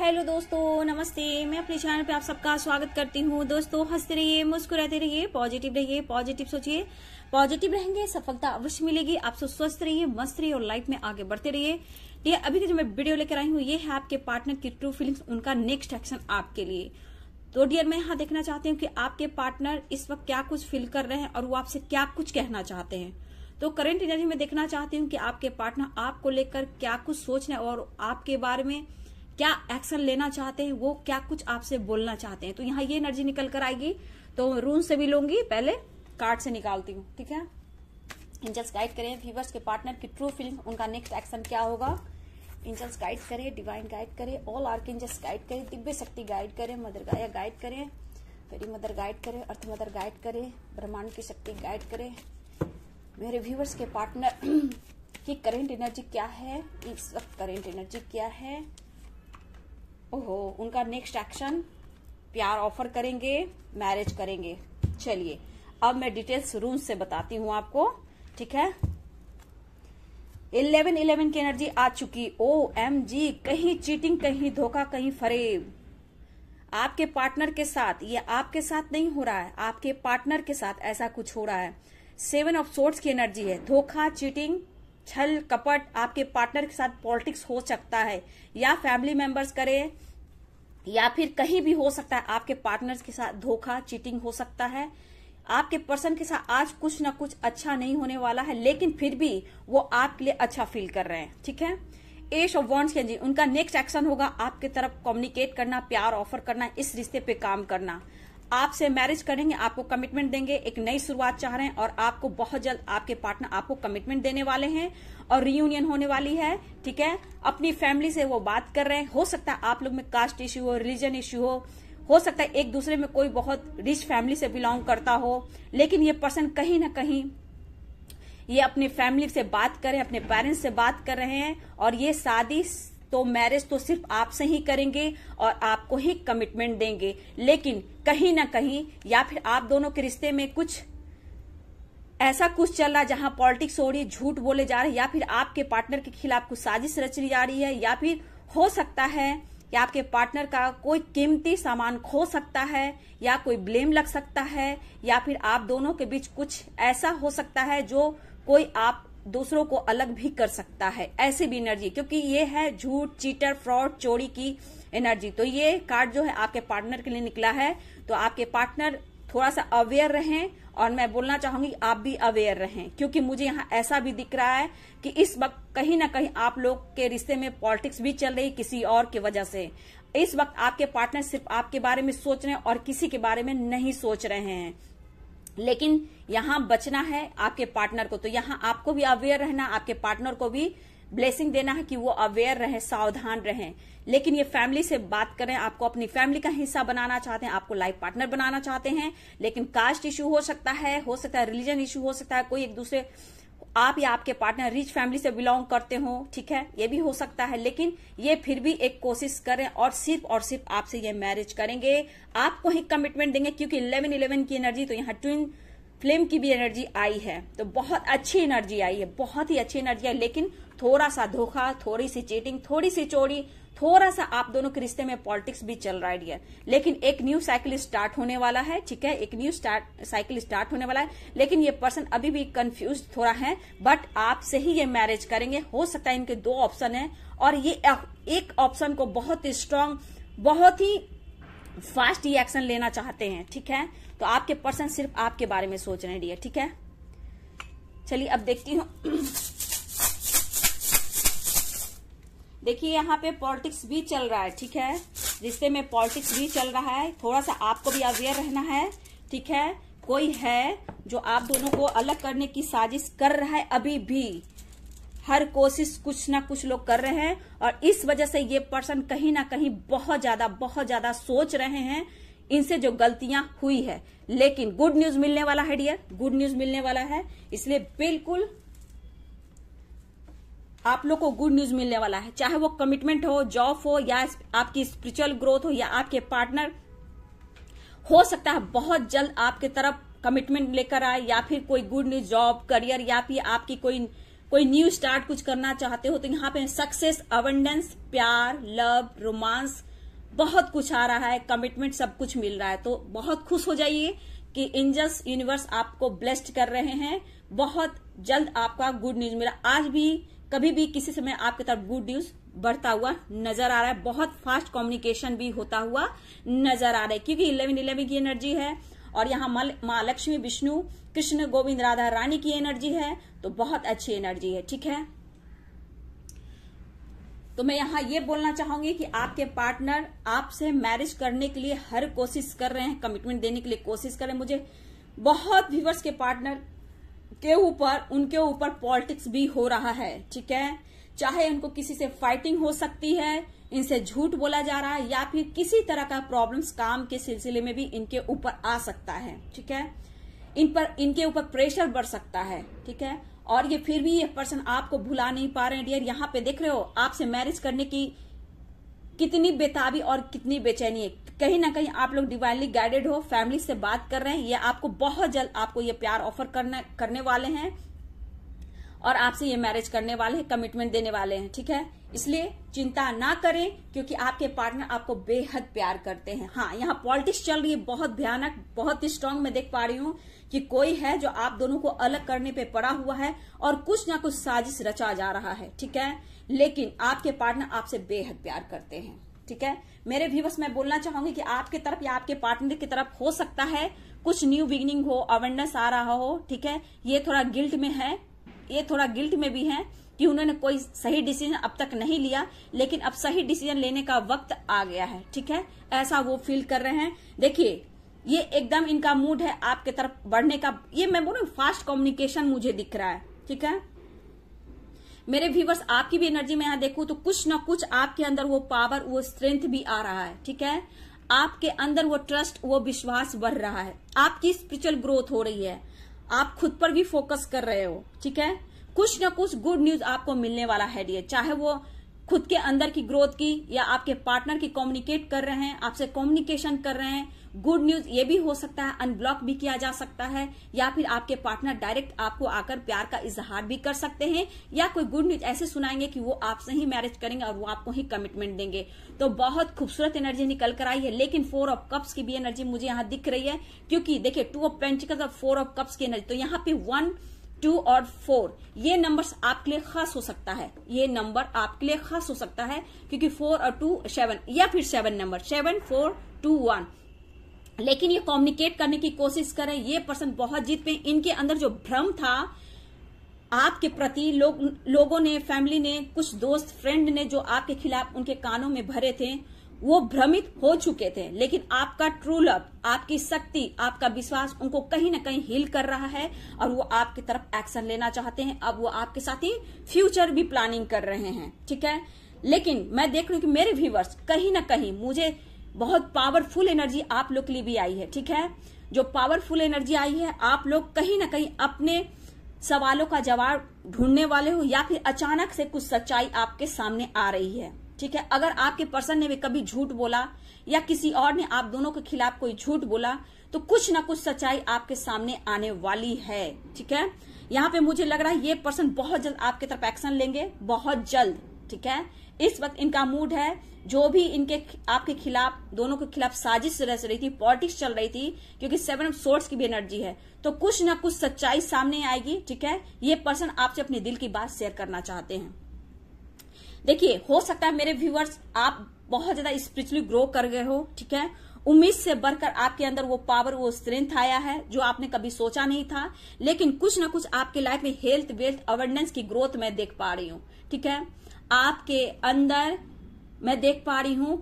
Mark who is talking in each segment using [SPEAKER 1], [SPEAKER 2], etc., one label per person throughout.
[SPEAKER 1] hello दोस्तों नमस्ते मैं अपने चैनल पे आप सबका स्वागत करती हूँ दोस्तों हंसते रहिए मुस्कुराते रहिए पॉजिटिव रहिए पॉजिटिव सोचिए पॉजिटिव रहेंगे सफलता अवश्य मिलेगी आप सब स्वस्थ रहिए मस्त रहिए और लाइफ में आगे बढ़ते रहिए ये अभी की जो मैं वीडियो लेकर आई हूँ ये है आपके पार्टनर की ट्रू फीलिंग्स उनका नेक्स्ट एक्शन आपके लिए तो डियर मैं यहाँ देखना चाहती हूँ कि आपके पार्टनर इस वक्त क्या कुछ फील कर रहे हैं और वो आपसे क्या कुछ कहना चाहते हैं तो करेंट एनर्जी में देखना चाहती हूँ कि आपके पार्टनर आपको लेकर क्या कुछ सोच रहे हैं और आपके बारे में क्या एक्शन लेना चाहते हैं वो क्या कुछ आपसे बोलना चाहते हैं तो यहाँ ये एनर्जी निकल कर आएगी तो रून से भी लूंगी पहले कार्ड से निकालती हूँ ठीक है एंजल्स गाइड करें व्यूवर्स के पार्टनर की ट्रू फीलिंग उनका नेक्स्ट एक्शन क्या होगा इंजल्स गाइड करें डिवाइन गाइड करें ऑल आर्क इंजल्स गाइड करें दिव्य शक्ति गाइड करें मदर गाया गाइड करें मेरी मदर गाइड करें अर्थ मदर गाइड करें ब्रह्मांड की शक्ति गाइड करें मेरे व्यूवर्स के पार्टनर की करेंट एनर्जी क्या है इस वक्त करेंट एनर्जी क्या है ओहो उनका नेक्स्ट एक्शन प्यार ऑफर करेंगे मैरिज करेंगे चलिए अब मैं डिटेल्स रूम से बताती हूँ आपको ठीक है इलेवन इलेवन की एनर्जी आ चुकी ओ एम जी कहीं चीटिंग कहीं धोखा कहीं फरेब आपके पार्टनर के साथ ये आपके साथ नहीं हो रहा है आपके पार्टनर के साथ ऐसा कुछ हो रहा है सेवन ऑफ सोर्ट्स की एनर्जी है धोखा चीटिंग छल कपट आपके पार्टनर के साथ पॉलिटिक्स हो सकता है या फैमिली मेंबर्स करें या फिर कहीं भी हो सकता है आपके पार्टनर्स के साथ धोखा चीटिंग हो सकता है आपके पर्सन के साथ आज कुछ ना कुछ अच्छा नहीं होने वाला है लेकिन फिर भी वो आपके लिए अच्छा फील कर रहे हैं ठीक है एश ऑफ वॉन्ट्स के जी उनका नेक्स्ट एक्शन होगा आपके तरफ कम्युनिकेट करना प्यार ऑफर करना इस रिश्ते पे काम करना आपसे मैरिज करेंगे आपको कमिटमेंट देंगे एक नई शुरुआत चाह रहे हैं और आपको बहुत जल्द आपके पार्टनर आपको कमिटमेंट देने वाले हैं और रीयूनियन होने वाली है ठीक है अपनी फैमिली से वो बात कर रहे हैं हो सकता है आप लोग में कास्ट इश्यू हो रिलीजन इश्यू हो हो सकता है एक दूसरे में कोई बहुत रिच फैमिली से बिलोंग करता हो लेकिन ये पर्सन कहीं ना कहीं ये अपनी फैमिली से बात कर रहे अपने पेरेंट्स से बात कर रहे हैं और ये शादी तो मैरिज तो सिर्फ आपसे ही करेंगे और आपको ही कमिटमेंट देंगे लेकिन कहीं ना कहीं या फिर आप दोनों के रिश्ते में कुछ ऐसा कुछ चल रहा है जहां पॉलिटिक्स हो रही है झूठ बोले जा रहे हैं या फिर आपके पार्टनर के खिलाफ कुछ साजिश रचनी जा रही है या फिर हो सकता है या आपके पार्टनर का कोई कीमती सामान खो सकता है या कोई ब्लेम लग सकता है या फिर आप दोनों के बीच कुछ ऐसा हो सकता है जो कोई आप दूसरों को अलग भी कर सकता है ऐसी भी एनर्जी क्योंकि ये है झूठ चीटर फ्रॉड चोरी की एनर्जी तो ये कार्ड जो है आपके पार्टनर के लिए निकला है तो आपके पार्टनर थोड़ा सा अवेयर रहें और मैं बोलना चाहूंगी आप भी अवेयर रहें क्योंकि मुझे यहाँ ऐसा भी दिख रहा है कि इस वक्त कहीं ना कहीं आप लोग के रिश्ते में पॉलिटिक्स भी चल रही किसी और की वजह से इस वक्त आपके पार्टनर सिर्फ आपके बारे में सोच रहे हैं और किसी के बारे में नहीं सोच रहे हैं लेकिन यहां बचना है आपके पार्टनर को तो यहां आपको भी अवेयर रहना आपके पार्टनर को भी ब्लेसिंग देना है कि वो अवेयर रहे सावधान रहे लेकिन ये फैमिली से बात करें आपको अपनी फैमिली का हिस्सा बनाना चाहते हैं आपको लाइफ पार्टनर बनाना चाहते हैं लेकिन कास्ट इश्यू हो सकता है हो सकता है रिलीजन इश्यू हो सकता है कोई एक दूसरे आप या आपके पार्टनर रिच फैमिली से बिलोंग करते हो ठीक है ये भी हो सकता है लेकिन ये फिर भी एक कोशिश करें और सिर्फ और सिर्फ आपसे ये मैरिज करेंगे आपको ही कमिटमेंट देंगे क्योंकि इलेवन इलेवन की एनर्जी तो यहाँ ट्विन फिल्म की भी एनर्जी आई है तो बहुत अच्छी एनर्जी आई है बहुत ही अच्छी एनर्जी आई लेकिन थोड़ा सा धोखा थोड़ी सी चीटिंग थोड़ी सी चोरी थोड़ा सा आप दोनों के रिश्ते में पॉलिटिक्स भी चल रहा है डियर लेकिन एक न्यू साइकिल स्टार्ट होने वाला है ठीक है एक न्यू स्टार्ट साइकिल स्टार्ट होने वाला है लेकिन ये पर्सन अभी भी कंफ्यूज थोड़ा है बट आपसे ही ये मैरिज करेंगे हो सकता है इनके दो ऑप्शन है और ये एक ऑप्शन को बहुत ही स्ट्रांग बहुत ही फास्ट रिएक्शन लेना चाहते हैं ठीक है तो आपके पर्सन सिर्फ आपके बारे में सोच रहे हैं डियर ठीक है चलिए अब देखती हूँ देखिए यहाँ पे पॉलिटिक्स भी चल रहा है ठीक है रिश्ते में पॉलिटिक्स भी चल रहा है थोड़ा सा आपको भी अवेयर रहना है ठीक है कोई है जो आप दोनों को अलग करने की साजिश कर रहा है अभी भी हर कोशिश कुछ ना कुछ लोग कर रहे हैं और इस वजह से ये पर्सन कहीं ना कहीं बहुत ज्यादा बहुत ज्यादा सोच रहे हैं इनसे जो गलतियां हुई है लेकिन गुड न्यूज मिलने वाला है डियर गुड न्यूज मिलने वाला है इसलिए बिल्कुल आप लोग को गुड न्यूज मिलने वाला है चाहे वो कमिटमेंट हो जॉब हो या आपकी स्पिरिचुअल ग्रोथ हो या आपके पार्टनर हो सकता है बहुत जल्द आपके तरफ कमिटमेंट लेकर आए या फिर कोई गुड न्यूज जॉब करियर या फिर आपकी कोई कोई न्यू स्टार्ट कुछ करना चाहते हो तो यहाँ पे सक्सेस अवेंडेंस प्यार लव रोमांस बहुत कुछ आ रहा है कमिटमेंट सब कुछ मिल रहा है तो बहुत खुश हो जाइए कि इंजस यूनिवर्स आपको ब्लेस्ड कर रहे हैं बहुत जल्द आपका गुड न्यूज मिला आज भी कभी भी किसी समय आपके तरफ गुड न्यूज बढ़ता हुआ नजर आ रहा है बहुत फास्ट कम्युनिकेशन भी होता हुआ नजर आ रहा है क्योंकि इलेवन इलेवन की एनर्जी है और यहाँ माँ लक्ष्मी विष्णु कृष्ण गोविंद राधा रानी की एनर्जी है तो बहुत अच्छी एनर्जी है ठीक है तो मैं यहाँ ये बोलना चाहूंगी कि आपके पार्टनर आपसे मैरिज करने के लिए हर कोशिश कर रहे हैं कमिटमेंट देने के लिए कोशिश करें मुझे बहुत व्यूवर्स के पार्टनर के ऊपर उनके ऊपर पॉलिटिक्स भी हो रहा है ठीक है चाहे उनको किसी से फाइटिंग हो सकती है इनसे झूठ बोला जा रहा है या फिर किसी तरह का प्रॉब्लम काम के सिलसिले में भी इनके ऊपर आ सकता है ठीक है इन पर इनके ऊपर प्रेशर बढ़ सकता है ठीक है और ये फिर भी ये पर्सन आपको भुला नहीं पा रहे हैं डियर यहाँ पे देख रहे हो आपसे मैरिज करने की कितनी बेताबी और कितनी बेचैनी है कहीं ना कहीं आप लोग डिवाइनली गाइडेड हो फैमिली से बात कर रहे हैं ये आपको बहुत जल्द आपको ये प्यार ऑफर करने, करने वाले हैं और आपसे ये मैरिज करने वाले हैं कमिटमेंट देने वाले हैं ठीक है इसलिए चिंता ना करें क्योंकि आपके पार्टनर आपको बेहद प्यार करते हैं हाँ यहाँ पॉलिटिक्स चल रही है बहुत भयानक बहुत ही स्ट्रांग मैं देख पा रही हूँ कि कोई है जो आप दोनों को अलग करने पे पड़ा हुआ है और कुछ ना कुछ साजिश रचा जा रहा है ठीक है लेकिन आपके पार्टनर आपसे बेहद प्यार करते हैं ठीक है मेरे व्यूवर्स मैं बोलना चाहूंगी कि आपके तरफ या आपके पार्टनर की तरफ हो सकता है कुछ न्यू बिगनिंग हो अवेयरनेस आ रहा हो ठीक है ये थोड़ा गिल्ट में है ये थोड़ा गिल्ट में भी है कि उन्होंने कोई सही डिसीजन अब तक नहीं लिया लेकिन अब सही डिसीजन लेने का वक्त आ गया है ठीक है ऐसा वो फील कर रहे हैं देखिए ये एकदम इनका मूड है आपके तरफ बढ़ने का ये मैं बोलू फास्ट कम्युनिकेशन मुझे दिख रहा है ठीक है मेरे व्यूवर्स आपकी भी एनर्जी में यहां देखू तो कुछ ना कुछ आपके अंदर वो पावर वो स्ट्रेंथ भी आ रहा है ठीक है आपके अंदर वो ट्रस्ट वो विश्वास बढ़ रहा है आपकी स्पिरिचुअल ग्रोथ हो रही है आप खुद पर भी फोकस कर रहे हो ठीक है कुछ ना कुछ गुड न्यूज आपको मिलने वाला है डियर चाहे वो खुद के अंदर की ग्रोथ की या आपके पार्टनर की कम्युनिकेट कर रहे हैं आपसे कम्युनिकेशन कर रहे हैं गुड न्यूज ये भी हो सकता है अनब्लॉक भी किया जा सकता है या फिर आपके पार्टनर डायरेक्ट आपको आकर प्यार का इजहार भी कर सकते हैं या कोई गुड न्यूज ऐसे सुनाएंगे कि वो आपसे ही मैरिज करेंगे और वो आपको ही कमिटमेंट देंगे तो बहुत खूबसूरत एनर्जी निकल कर आई है लेकिन फोर ऑफ कप्स की भी एनर्जी मुझे यहाँ दिख रही है क्योंकि देखिये टू ऑफ पेंटिकल्स और फोर ऑफ कप्स की एनर्जी तो यहाँ पे वन टू और फोर ये नंबर आपके लिए खास हो सकता है ये नंबर आपके लिए खास हो सकता है क्योंकि फोर और टू सेवन या फिर seven number seven four two one लेकिन ये कम्युनिकेट करने की कोशिश करे ये पर्सन बहुत जीत पे इनके अंदर जो भ्रम था आपके प्रति लो, लोगों ने फैमिली ने कुछ दोस्त फ्रेंड ने जो आपके खिलाफ उनके कानों में भरे थे वो भ्रमित हो चुके थे लेकिन आपका ट्रू लव आपकी शक्ति आपका विश्वास उनको कहीं ना कहीं हील कर रहा है और वो आपकी तरफ एक्शन लेना चाहते हैं अब वो आपके साथ ही फ्यूचर भी प्लानिंग कर रहे हैं ठीक है लेकिन मैं देख रही हूँ कि मेरे व्यूवर्स कहीं ना कहीं मुझे बहुत पावरफुल एनर्जी आप लोग के लिए भी आई है ठीक है जो पावरफुल एनर्जी आई है आप लोग कहीं ना कहीं अपने सवालों का जवाब ढूंढने वाले हो या फिर अचानक से कुछ सच्चाई आपके सामने आ रही है ठीक है अगर आपके पर्सन ने भी कभी झूठ बोला या किसी और ने आप दोनों के खिलाफ कोई झूठ बोला तो कुछ ना कुछ सच्चाई आपके सामने आने वाली है ठीक है यहाँ पे मुझे लग रहा है ये पर्सन बहुत जल्द आपके तरफ एक्शन लेंगे बहुत जल्द ठीक है इस वक्त इनका मूड है जो भी इनके आपके खिलाफ दोनों के खिलाफ साजिश रह रही थी पॉलिटिक्स चल रही थी क्योंकि सेवन ऑफ सोर्स की भी एनर्जी है तो कुछ ना कुछ सच्चाई सामने आएगी ठीक है ये पर्सन आपसे अपने दिल की बात शेयर करना चाहते हैं देखिए हो सकता है मेरे व्यूवर्स आप बहुत ज्यादा स्पिरिचुअली ग्रो कर गए हो ठीक है उम्मीद से बढ़कर आपके अंदर वो पावर वो स्ट्रेंथ आया है जो आपने कभी सोचा नहीं था लेकिन कुछ ना कुछ आपके लाइफ में हेल्थ वेल्थ अवेयरनेस की ग्रोथ मैं देख पा रही हूँ ठीक है आपके अंदर मैं देख पा रही हूं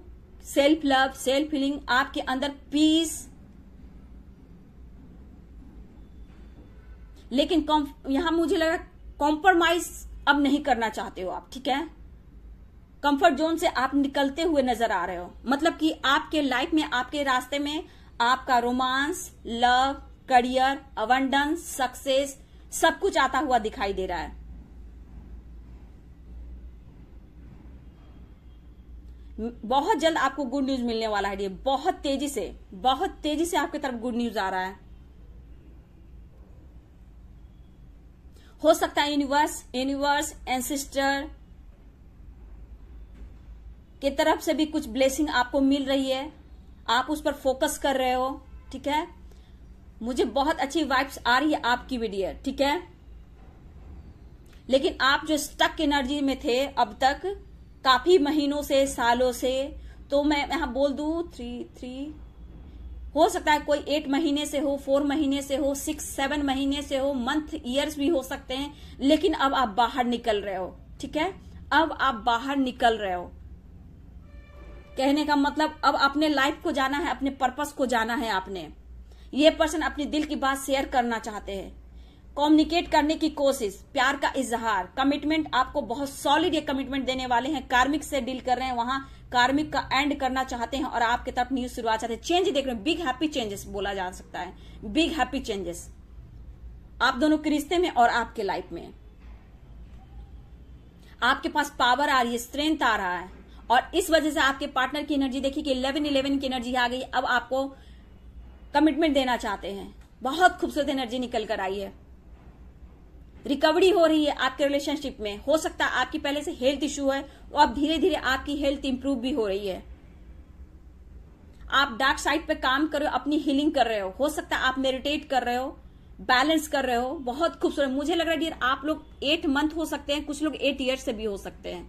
[SPEAKER 1] सेल्फ लव सेल्फ फीलिंग आपके अंदर पीस लेकिन यहां मुझे लगा कॉम्प्रोमाइज अब नहीं करना चाहते हो आप ठीक है कंफर्ट जोन से आप निकलते हुए नजर आ रहे हो मतलब कि आपके लाइफ में आपके रास्ते में आपका romance love career abundance success सब कुछ आता हुआ दिखाई दे रहा है बहुत जल्द आपको गुड न्यूज मिलने वाला है बहुत तेजी से बहुत तेजी से आपकी तरफ गुड न्यूज आ रहा है हो सकता है यूनिवर्स यूनिवर्स एंसिस्टर की तरफ से भी कुछ ब्लेसिंग आपको मिल रही है आप उस पर फोकस कर रहे हो ठीक है मुझे बहुत अच्छी वाइब्स आ रही है आपकी वीडियो ठीक है लेकिन आप जो स्टक एनर्जी में थे अब तक काफी महीनों से सालों से तो मैं यहां बोल दू थ्री थ्री हो सकता है कोई एट महीने से हो फोर महीने से हो सिक्स सेवन महीने से हो मंथ ईयर्स भी हो सकते हैं लेकिन अब आप बाहर निकल रहे हो ठीक है अब आप बाहर निकल रहे हो कहने का मतलब अब अपने लाइफ को जाना है अपने पर्पस को जाना है आपने ये पर्सन अपने दिल की बात शेयर करना चाहते हैं कम्युनिकेट करने की कोशिश प्यार का इजहार कमिटमेंट आपको बहुत सॉलिड ये कमिटमेंट देने वाले हैं कार्मिक से डील कर रहे हैं वहां कार्मिक का एंड करना चाहते हैं और आपके तरफ न्यूज शुरुआत चाहते हैं चेंज देख रहे हैं बिग हैप्पी चेंजेस बोला जा सकता है बिग हैप्पी चेंजेस आप दोनों के रिश्ते में और आपके लाइफ में आपके पास पावर आ रही है स्ट्रेंथ आ रहा है और इस वजह से आपके पार्टनर की एनर्जी देखिए कि इलेवन इलेवन की एनर्जी आ गई अब आपको कमिटमेंट देना चाहते हैं बहुत खूबसूरत एनर्जी निकल कर आई है रिकवरी हो रही है आपके रिलेशनशिप में हो सकता है आपकी पहले से हेल्थ इश्यू है और अब धीरे धीरे आपकी हेल्थ इंप्रूव भी हो रही है आप डार्क साइड पे काम कर रहे हो अपनी हीलिंग कर रहे हो हो सकता है आप मेडिटेट कर रहे हो बैलेंस कर रहे हो बहुत खूबसूरत मुझे लग रहा है डियर आप लोग एट मंथ हो सकते हैं कुछ लोग एट ईयर से भी हो सकते हैं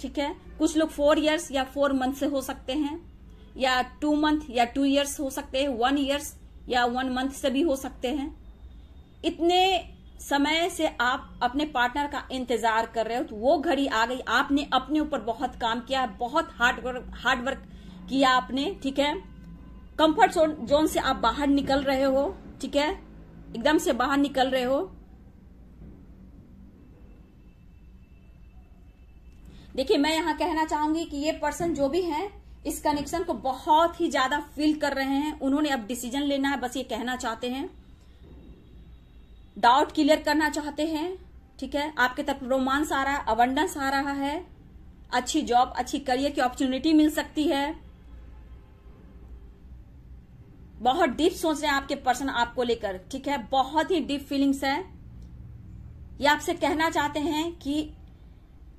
[SPEAKER 1] ठीक है कुछ लोग फोर ईयर्स या फोर मंथ से हो सकते हैं या टू मंथ या टू ईयर्स हो सकते हैं वन ईयर्स या वन मंथ से भी हो सकते हैं इतने समय से आप अपने पार्टनर का इंतजार कर रहे हो तो वो घड़ी आ गई आपने अपने ऊपर बहुत काम किया बहुत हार्ड वर्क हार्ड वर्क किया आपने ठीक है कंफर्ट जोन से आप बाहर निकल रहे हो ठीक है एकदम से बाहर निकल रहे हो देखिए मैं यहां कहना चाहूंगी कि ये पर्सन जो भी है इस कनेक्शन को बहुत ही ज्यादा फील कर रहे हैं उन्होंने अब डिसीजन लेना है बस ये कहना चाहते हैं डाउट क्लियर करना चाहते हैं ठीक है आपके तरफ रोमांस आ रहा है अवंडेंस आ रहा है अच्छी जॉब अच्छी करियर की अपॉर्चुनिटी मिल सकती है बहुत डीप सोच रहे हैं आपके पर्सन आपको लेकर ठीक है बहुत ही डीप फीलिंग्स है ये आपसे कहना चाहते हैं कि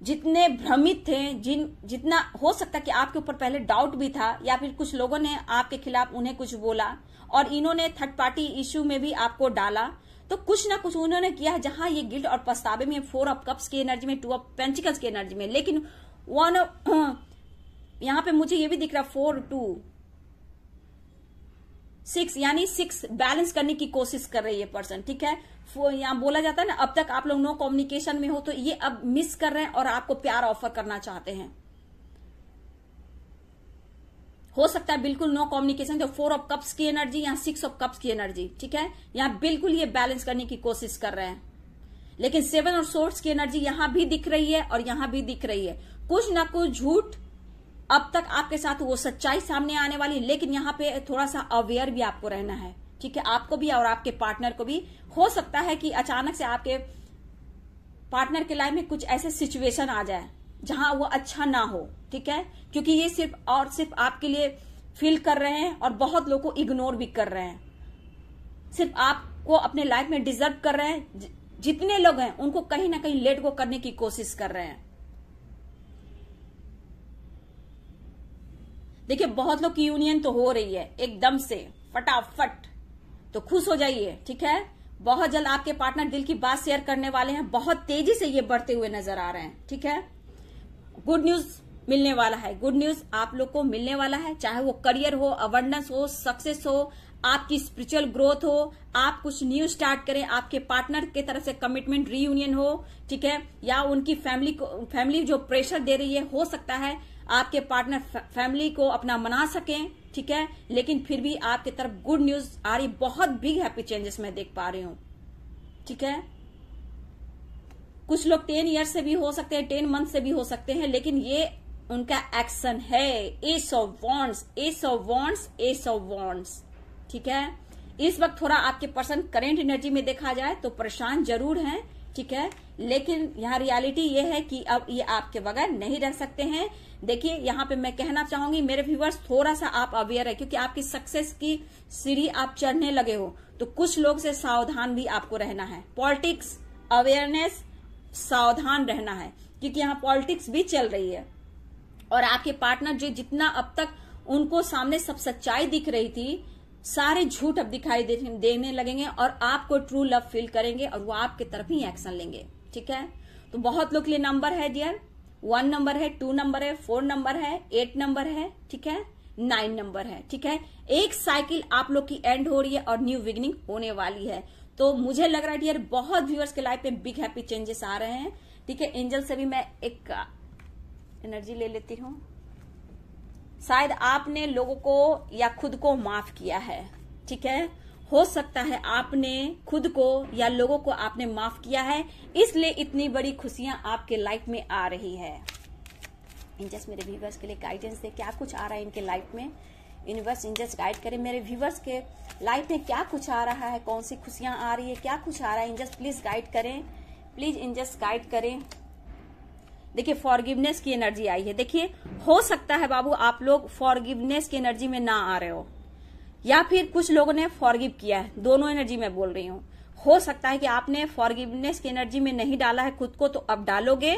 [SPEAKER 1] जितने भ्रमित थे जिन जितना हो सकता कि आपके ऊपर पहले डाउट भी था या फिर कुछ लोगों ने आपके खिलाफ उन्हें कुछ बोला और इन्होंने थर्ड पार्टी इश्यू में भी आपको डाला तो कुछ ना कुछ उन्होंने किया जहां ये गिल्ड और पछतावे में फोर ऑफ कप्स की एनर्जी में टू ऑफ पेंटिकल्स की एनर्जी में लेकिन वन ऑफ हाँ, यहां पे मुझे ये भी दिख रहा फोर टू सिक्स यानी सिक्स बैलेंस करने की कोशिश कर रही है पर्सन ठीक है यहां बोला जाता है ना अब तक आप लोग नो कम्युनिकेशन में हो तो ये अब मिस कर रहे हैं और आपको प्यार ऑफर करना चाहते हैं हो सकता है बिल्कुल नो कॉम्युनिकेशन तो फोर ऑफ कप्स की एनर्जी या सिक्स ऑफ कप्स की एनर्जी ठीक है यहाँ बिल्कुल ये बैलेंस करने की कोशिश कर रहे हैं लेकिन सेवन और सोर्स की एनर्जी यहां भी दिख रही है और यहां भी दिख रही है कुछ ना कुछ झूठ अब तक आपके साथ वो सच्चाई सामने आने वाली है लेकिन यहाँ पे थोड़ा सा अवेयर भी आपको रहना है ठीक है आपको भी और आपके पार्टनर को भी हो सकता है कि अचानक से आपके पार्टनर के लाइफ में कुछ ऐसे सिचुएशन आ जाए जहां वो अच्छा ना हो ठीक है क्योंकि ये सिर्फ और सिर्फ आपके लिए फील कर रहे हैं और बहुत लोग को इग्नोर भी कर रहे हैं सिर्फ आपको अपने लाइफ में डिजर्व कर रहे हैं जितने लोग हैं उनको कहीं ना कहीं लेट गो करने की कोशिश कर रहे हैं देखिए बहुत लोग की यूनियन तो हो रही है एकदम से फटाफट तो खुश हो जाइए ठीक है बहुत जल्द आपके पार्टनर दिल की बात शेयर करने वाले हैं बहुत तेजी से ये बढ़ते हुए नजर आ रहे हैं ठीक है गुड न्यूज मिलने वाला है गुड न्यूज आप लोग को मिलने वाला है चाहे वो करियर हो अवेयरनेस हो सक्सेस हो आपकी स्पिरिचुअल ग्रोथ हो आप कुछ न्यू स्टार्ट करें आपके पार्टनर के तरफ से कमिटमेंट रीयूनियन हो ठीक है या उनकी फैमिली को फैमिली जो प्रेशर दे रही है हो सकता है आपके पार्टनर फैमिली को अपना मना सकें ठीक है लेकिन फिर भी आपकी तरफ गुड न्यूज आ रही बहुत बिग हैप्पी चेंजेस मैं देख पा रही हूँ ठीक है कुछ लोग टेन ईयर से भी हो सकते हैं टेन मंथ से भी हो सकते हैं लेकिन ये उनका एक्शन है ace of wands ace of wands ace of wands ठीक है इस वक्त थोड़ा आपके पर्सन करेंट एनर्जी में देखा जाए तो परेशान जरूर हैं ठीक है लेकिन यहाँ रियलिटी ये है कि अब ये आपके बगैर नहीं रह सकते हैं देखिए यहाँ पे मैं कहना चाहूंगी मेरे व्यूवर्स थोड़ा सा आप अवेयर है क्योंकि आपकी सक्सेस की सीढ़ी आप चढ़ने लगे हो तो कुछ लोग से सावधान भी आपको रहना है पॉलिटिक्स अवेयरनेस सावधान रहना है क्योंकि यहाँ पॉलिटिक्स भी चल रही है और आपके पार्टनर जो जितना अब तक उनको सामने सब सच्चाई दिख रही थी सारे झूठ अब दिखाई देने लगेंगे और आपको ट्रू लव फील करेंगे और वो आपके तरफ ही एक्शन लेंगे ठीक है तो बहुत लोग के लिए नंबर है डियर वन नंबर है टू नंबर है फोर नंबर है एट नंबर है ठीक है नाइन नंबर है ठीक है एक साइकिल आप लोग की एंड हो रही है और न्यू बिगनिंग होने वाली है तो मुझे लग रहा है यार बहुत व्यूअर्स के लाइफ में बिग हैप्पी चेंजेस आ रहे हैं ठीक है एंजल से भी मैं एक एनर्जी ले लेती हूँ शायद आपने लोगों को या खुद को माफ किया है ठीक है हो सकता है आपने खुद को या लोगों को आपने माफ किया है इसलिए इतनी बड़ी खुशियां आपके लाइफ में आ रही है एंजल्स मेरे व्यूवर्स के लिए गाइडेंस दे क्या कुछ आ रहा है इनके लाइफ में यूनिवर्स इंजस गाइड करे मेरे व्यूवर्स के लाइफ में क्या कुछ आ रहा है कौन सी खुशियां आ रही है क्या कुछ आ रहा है इंजस प्लीज गाइड करें प्लीज इंजस गाइड करें देखिए फॉरगिवनेस की एनर्जी आई है देखिए हो सकता है बाबू आप लोग फॉरगिवनेस की एनर्जी में ना आ रहे हो या फिर कुछ लोगों ने फॉरगिव किया है दोनों एनर्जी में बोल रही हूँ हो सकता है कि आपने फॉरगिवनेस की एनर्जी में नहीं डाला है खुद को तो अब डालोगे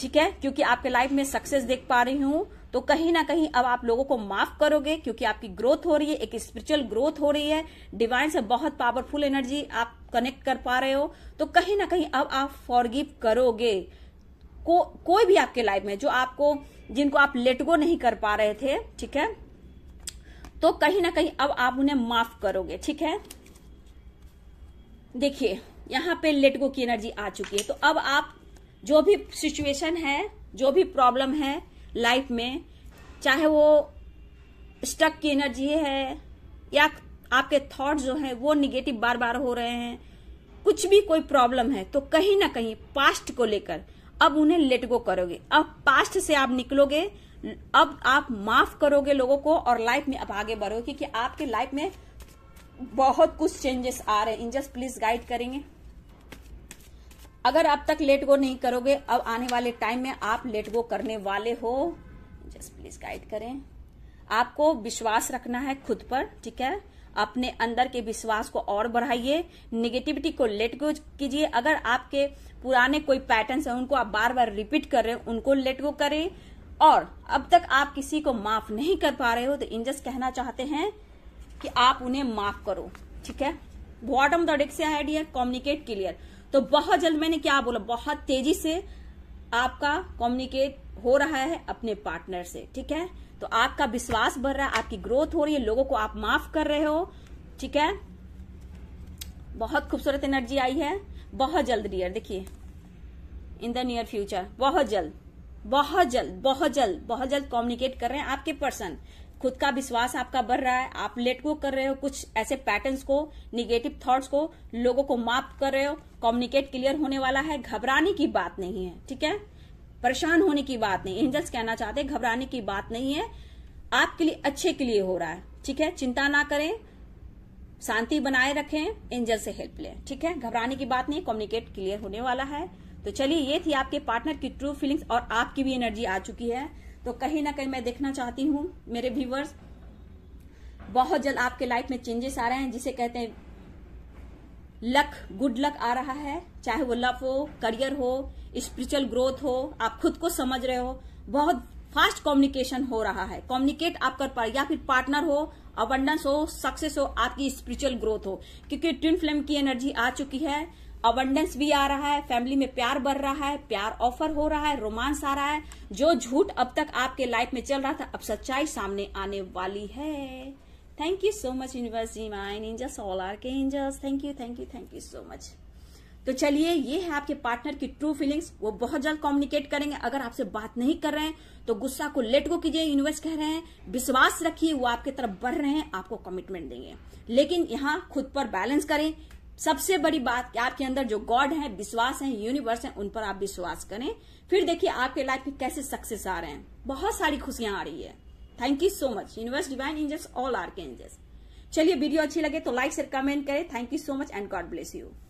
[SPEAKER 1] ठीक है क्योंकि आपके लाइफ में सक्सेस देख पा रही हूँ तो कहीं ना कहीं अब आप लोगों को माफ करोगे क्योंकि आपकी ग्रोथ हो रही है एक स्पिरिचुअल ग्रोथ हो रही है डिवाइन से बहुत पावरफुल एनर्जी आप कनेक्ट कर पा रहे हो तो कहीं ना कहीं अब आप फॉरगिव करोगे को कोई भी आपके लाइफ में जो आपको जिनको आप लेटगो नहीं कर पा रहे थे ठीक है तो कहीं ना कहीं अब आप उन्हें माफ करोगे ठीक है देखिए यहां पे लेटगो की एनर्जी आ चुकी है तो अब आप जो भी सिचुएशन है जो भी प्रॉब्लम है लाइफ में चाहे वो स्टक की एनर्जी है या आपके थॉट जो हैं वो निगेटिव बार बार हो रहे हैं कुछ भी कोई प्रॉब्लम है तो कहीं ना कहीं पास्ट को लेकर अब उन्हें लेट गो करोगे अब पास्ट से आप निकलोगे अब आप माफ करोगे लोगों को और लाइफ में अब आगे बढ़ोगे क्योंकि आपके लाइफ में बहुत कुछ चेंजेस आ रहे हैं इंजस्ट प्लीज गाइड करेंगे अगर अब तक लेट गो नहीं करोगे अब आने वाले टाइम में आप लेट गो करने वाले हो जस्ट प्लीज गाइड करें आपको विश्वास रखना है खुद पर ठीक है अपने अंदर के विश्वास को और बढ़ाइए निगेटिविटी को लेट गो कीजिए अगर आपके पुराने कोई पैटर्न है उनको आप बार बार रिपीट कर रहे हो उनको लेट गो करें और अब तक आप किसी को माफ नहीं कर पा रहे हो तो इंजस्ट कहना चाहते हैं कि आप उन्हें माफ करो ठीक है बॉटम द डेक से क्लियर तो बहुत जल्द मैंने क्या बोला बहुत तेजी से आपका कम्युनिकेट हो रहा है अपने पार्टनर से ठीक है तो आपका विश्वास बढ़ रहा है आपकी ग्रोथ हो रही है लोगों को आप माफ कर रहे हो ठीक है बहुत खूबसूरत एनर्जी आई है बहुत जल्द डियर देखिए इन द नियर फ्यूचर बहुत जल्द बहुत जल्द बहुत जल्द बहुत जल्द कम्युनिकेट कर रहे हैं आपके पर्सन खुद का विश्वास आपका बढ़ रहा है आप लेट को कर रहे हो कुछ ऐसे पैटर्न्स को निगेटिव थॉट्स को लोगों को माफ कर रहे हो कम्युनिकेट क्लियर होने वाला है घबराने की बात नहीं है ठीक है परेशान होने की बात नहीं एंजल्स कहना चाहते हैं घबराने की बात नहीं है आपके लिए अच्छे के लिए हो रहा है ठीक है चिंता ना करें शांति बनाए रखें एंजल से हेल्प लें ठीक है घबराने की बात नहीं कम्युनिकेट क्लियर होने वाला है तो चलिए ये थी आपके पार्टनर की ट्रू फीलिंग्स और आपकी भी एनर्जी आ चुकी है तो कहीं ना कहीं मैं देखना चाहती हूँ मेरे व्यूवर्स बहुत जल्द आपके लाइफ में चेंजेस आ रहे हैं जिसे कहते हैं लक गुड लक आ रहा है चाहे वो लव हो करियर हो स्पिरिचुअल ग्रोथ हो आप खुद को समझ रहे हो बहुत फास्ट कम्युनिकेशन हो रहा है कम्युनिकेट आप कर पा या फिर पार्टनर हो अबंडस हो सक्सेस हो आपकी स्पिरिचुअल ग्रोथ हो क्योंकि ट्विन फ्लेम की एनर्जी आ चुकी है अबंडेंस भी आ रहा है फैमिली में प्यार बढ़ रहा है प्यार ऑफर हो रहा है रोमांस आ रहा है जो झूठ अब तक आपके लाइफ में चल रहा था अब सच्चाई सामने आने वाली है thank you so much universe mine angels all archangels thank you thank you thank you so much तो चलिए ये है आपके पार्टनर की ट्रू फीलिंग्स वो बहुत जल्द कम्युनिकेट करेंगे अगर आपसे बात नहीं कर रहे हैं तो गुस्सा को लेट को कीजिए यूनिवर्स कह रहे हैं विश्वास रखिए वो आपके तरफ बढ़ रहे हैं आपको कमिटमेंट देंगे लेकिन यहाँ खुद पर बैलेंस करें सबसे बड़ी बात कि आपके अंदर जो गॉड है विश्वास है यूनिवर्स है उन पर आप विश्वास करें फिर देखिए आपके लाइफ में कैसे सक्सेस आ रहे हैं बहुत सारी खुशियां आ रही है thank you so much universe divine angels all archangels video अच्छी लगे तो लाइक शेयर कमेंट करें thank you so much and God bless you